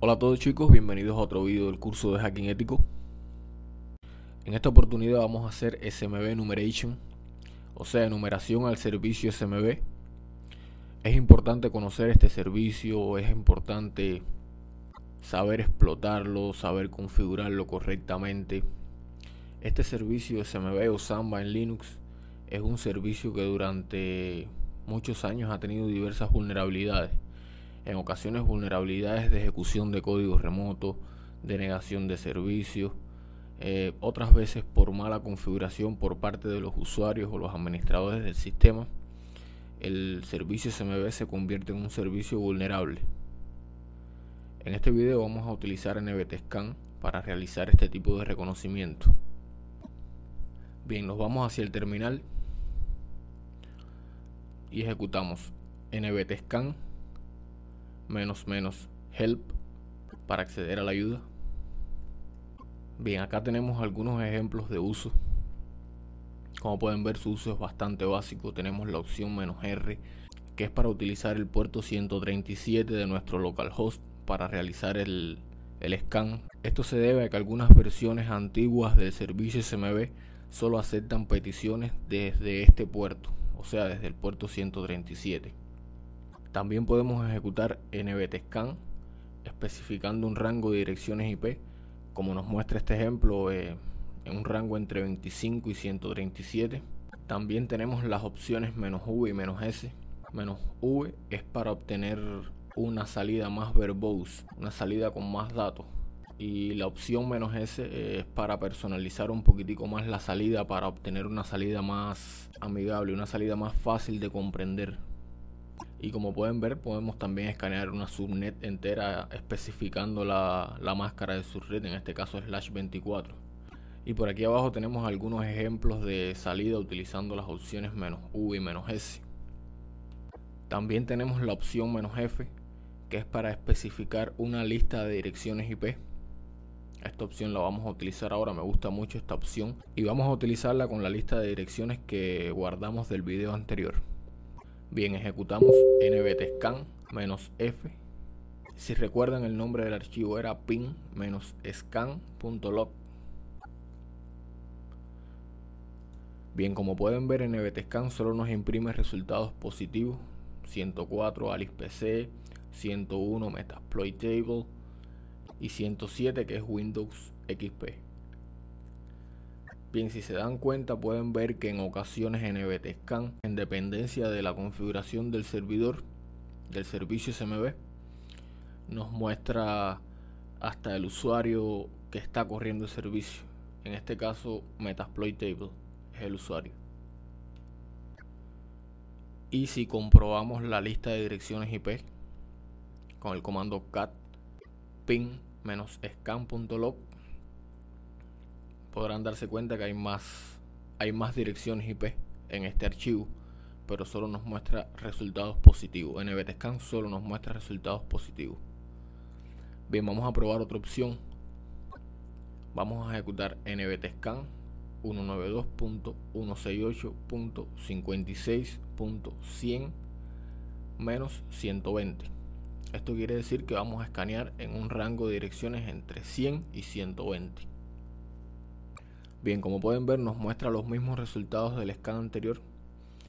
Hola a todos chicos, bienvenidos a otro video del curso de Hacking Ético. En esta oportunidad vamos a hacer SMB Enumeration, o sea, enumeración al servicio SMB. Es importante conocer este servicio, es importante saber explotarlo, saber configurarlo correctamente. Este servicio SMB o Samba en Linux es un servicio que durante muchos años ha tenido diversas vulnerabilidades en ocasiones vulnerabilidades de ejecución de código remoto, denegación de servicios, eh, otras veces por mala configuración por parte de los usuarios o los administradores del sistema, el servicio SMB se convierte en un servicio vulnerable. En este video vamos a utilizar Scan para realizar este tipo de reconocimiento. Bien, nos vamos hacia el terminal y ejecutamos Scan menos menos help para acceder a la ayuda. Bien, acá tenemos algunos ejemplos de uso. Como pueden ver, su uso es bastante básico. Tenemos la opción menos "-r", que es para utilizar el puerto 137 de nuestro localhost para realizar el, scan. Esto se debe a que algunas versiones antiguas del servicio SMB solo aceptan peticiones desde este puerto, o sea, desde el puerto 137. También podemos ejecutar nbtscan especificando un rango de direcciones IP, como nos muestra este ejemplo, eh, en un rango entre 25 y 137. También tenemos las opciones "-v y "-s". "-v", es para obtener una salida más verbose, una salida con más datos. Y la opción "-s", es para personalizar un poquitico más la salida, para obtener una salida más amigable, una salida más fácil de comprender. Y como pueden ver, podemos también escanear una subnet entera especificando la, máscara de subred, en este caso slash 24. Y por aquí abajo tenemos algunos ejemplos de salida utilizando las opciones menos "-u", y menos "-s". También tenemos la opción menos "-f", que es para especificar una lista de direcciones IP. Esta opción la vamos a utilizar ahora, me gusta mucho esta opción. Y vamos a utilizarla con la lista de direcciones que guardamos del video anterior. Bien, ejecutamos nbtscan-f. Si recuerdan el nombre del archivo era pin-scan.log. Bien, como pueden ver nbtscan solo nos imprime resultados positivos. 104 Alice PC, 101 Metasploit Table y 107 que es Windows XP. Bien, si se dan cuenta pueden ver que en ocasiones nbt-scan, en dependencia de la configuración del servidor, del servicio SMB, nos muestra hasta el usuario que está corriendo el servicio. En este caso, Table es el usuario. Y si comprobamos la lista de direcciones IP con el comando cat ping-scan.log podrán darse cuenta que hay más, hay más direcciones IP en este archivo, pero solo nos muestra resultados positivos. NBTScan solo nos muestra resultados positivos. Bien, vamos a probar otra opción. Vamos a ejecutar NBTScan 192.168.56.100 menos 120. Esto quiere decir que vamos a escanear en un rango de direcciones entre 100 y 120. Bien, como pueden ver nos muestra los mismos resultados del scan anterior,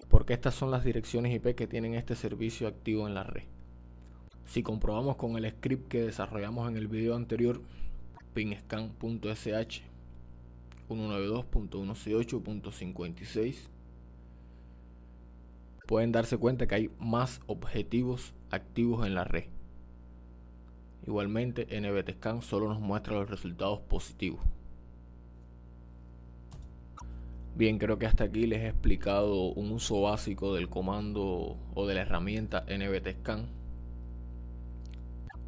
porque estas son las direcciones IP que tienen este servicio activo en la red. Si comprobamos con el script que desarrollamos en el video anterior, pinscan.sh 192.168.56, pueden darse cuenta que hay más objetivos activos en la red. Igualmente, NBTScan solo nos muestra los resultados positivos. Bien, creo que hasta aquí les he explicado un uso básico del comando o de la herramienta scan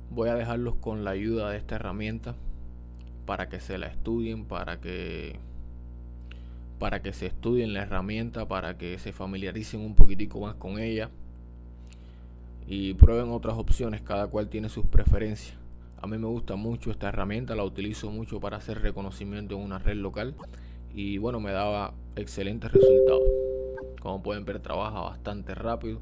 Voy a dejarlos con la ayuda de esta herramienta para que se la estudien, para que para que se estudien la herramienta, para que se familiaricen un poquitico más con ella y prueben otras opciones, cada cual tiene sus preferencias. A mí me gusta mucho esta herramienta, la utilizo mucho para hacer reconocimiento en una red local y bueno, me daba excelentes resultados. Como pueden ver, trabaja bastante rápido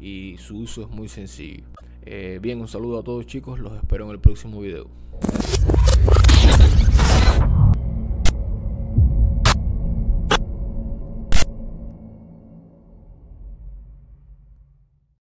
y su uso es muy sencillo. Eh, bien, un saludo a todos chicos, los espero en el próximo video.